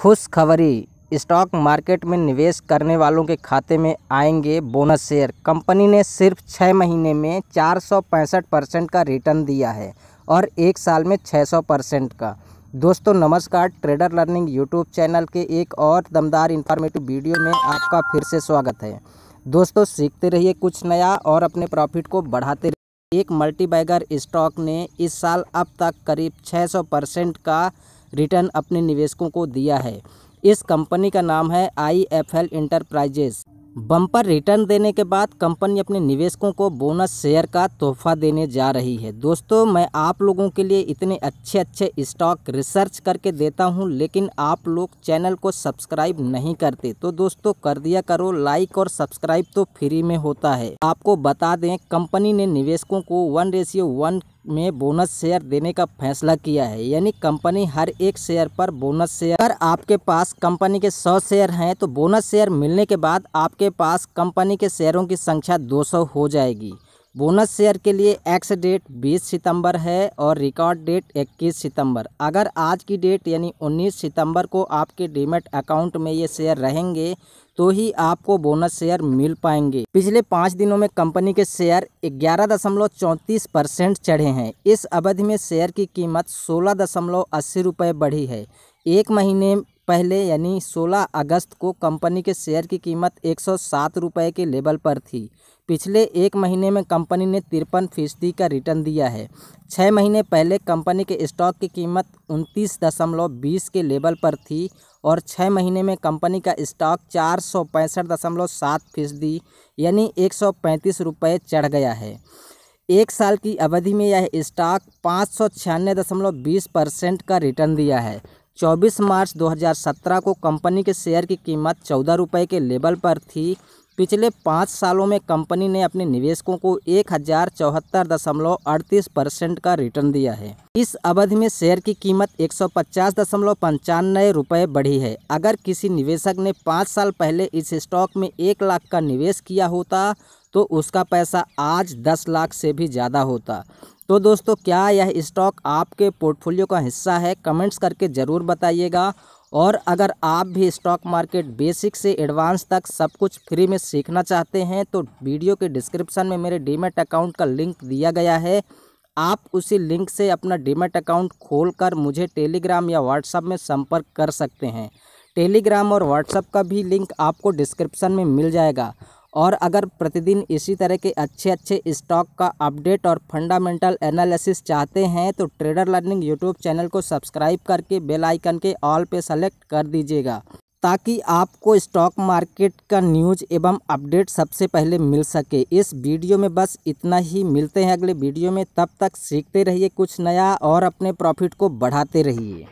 खुशखबरी stock market में निवेश करने वालों के खाते में आएंगे बोनस शेयर कंपनी ने सिर्फ छः महीने में चार परसेंट का रिटर्न दिया है और एक साल में 600 परसेंट का दोस्तों नमस्कार ट्रेडर लर्निंग यूट्यूब चैनल के एक और दमदार इन्फॉर्मेटिव वीडियो में आपका फिर से स्वागत है दोस्तों सीखते रहिए कुछ नया और अपने प्रॉफिट को बढ़ाते रहिए एक मल्टीबैगर स्टॉक ने इस साल अब तक करीब सौ परसेंट का रिटर्न अपने निवेशकों को दिया है इस कंपनी का नाम है I F L enterprises bumper return देने के बाद कंपनी अपने निवेशकों को बोनस शेयर का तोहफा देने जा रही है दोस्तों मैं आप लोगों के लिए इतने अच्छे अच्छे स्टॉक रिसर्च करके देता हूं लेकिन आप लोग चैनल को सब्सक्राइब नहीं करते तो दोस्तों कर दिया करो लाइक और सब्सक्राइब तो फ्री में होता है आपको बता दें कंपनी ने निवेशकों को वन रेशियो वन में बोनस शेयर देने का फैसला किया है यानी कंपनी हर एक शेयर पर बोनस शेयर अगर आपके पास कंपनी के 100 शेयर हैं तो बोनस शेयर मिलने के बाद आपके पास कंपनी के शेयरों की संख्या 200 हो जाएगी बोनस शेयर के लिए एक्स डेट 20 सितंबर है और रिकॉर्ड डेट 21 सितंबर अगर आज की डेट यानी 19 सितंबर को आपके डीमेट अकाउंट में ये शेयर रहेंगे तो ही आपको बोनस शेयर मिल पाएंगे पिछले पाँच दिनों में कंपनी के शेयर ग्यारह दशमलव चौंतीस परसेंट चढ़े हैं इस अवधि में शेयर की कीमत सोलह दशमलव अस्सी रुपये बढ़ी है एक महीने पहले यानी 16 अगस्त को कंपनी के शेयर की कीमत एक सौ रुपये के लेवल पर थी पिछले एक महीने में कंपनी ने तिरपन फीसदी का रिटर्न दिया है छः महीने पहले कंपनी के स्टॉक की कीमत उनतीस दशमलव बीस के लेवल पर थी और छः महीने में कंपनी का स्टॉक चार सौ पैंसठ दशमलव सात फीसदी यानी एक सौ पैंतीस रुपये चढ़ गया है एक साल की अवधि में यह स्टॉक पाँच सौ छियानवे दशमलव बीस परसेंट का रिटर्न दिया है 24 मार्च 2017 को कंपनी के शेयर की कीमत चौदह रुपये के लेवल पर थी पिछले पाँच सालों में कंपनी ने अपने निवेशकों को एक हजार चौहत्तर दशमलव अड़तीस परसेंट का रिटर्न दिया है इस अवधि में शेयर की कीमत एक सौ पचास दशमलव पंचानवे रुपये बढ़ी है अगर किसी निवेशक ने पाँच साल पहले इस स्टॉक में एक लाख का निवेश किया होता तो उसका पैसा आज दस लाख से भी ज़्यादा होता तो दोस्तों क्या यह स्टॉक आपके पोर्टफोलियो का हिस्सा है कमेंट्स करके ज़रूर बताइएगा और अगर आप भी स्टॉक मार्केट बेसिक से एडवांस तक सब कुछ फ्री में सीखना चाहते हैं तो वीडियो के डिस्क्रिप्शन में मेरे डीमेट अकाउंट का लिंक दिया गया है आप उसी लिंक से अपना डीमेट अकाउंट खोलकर मुझे टेलीग्राम या व्हाट्सअप में संपर्क कर सकते हैं टेलीग्राम और व्हाट्सअप का भी लिंक आपको डिस्क्रिप्शन में मिल जाएगा और अगर प्रतिदिन इसी तरह के अच्छे अच्छे स्टॉक का अपडेट और फंडामेंटल एनालिसिस चाहते हैं तो ट्रेडर लर्निंग यूट्यूब चैनल को सब्सक्राइब करके बेल आइकन के ऑल पे सेलेक्ट कर दीजिएगा ताकि आपको स्टॉक मार्केट का न्यूज एवं अपडेट सबसे पहले मिल सके इस वीडियो में बस इतना ही मिलते हैं अगले वीडियो में तब तक सीखते रहिए कुछ नया और अपने प्रॉफिट को बढ़ाते रहिए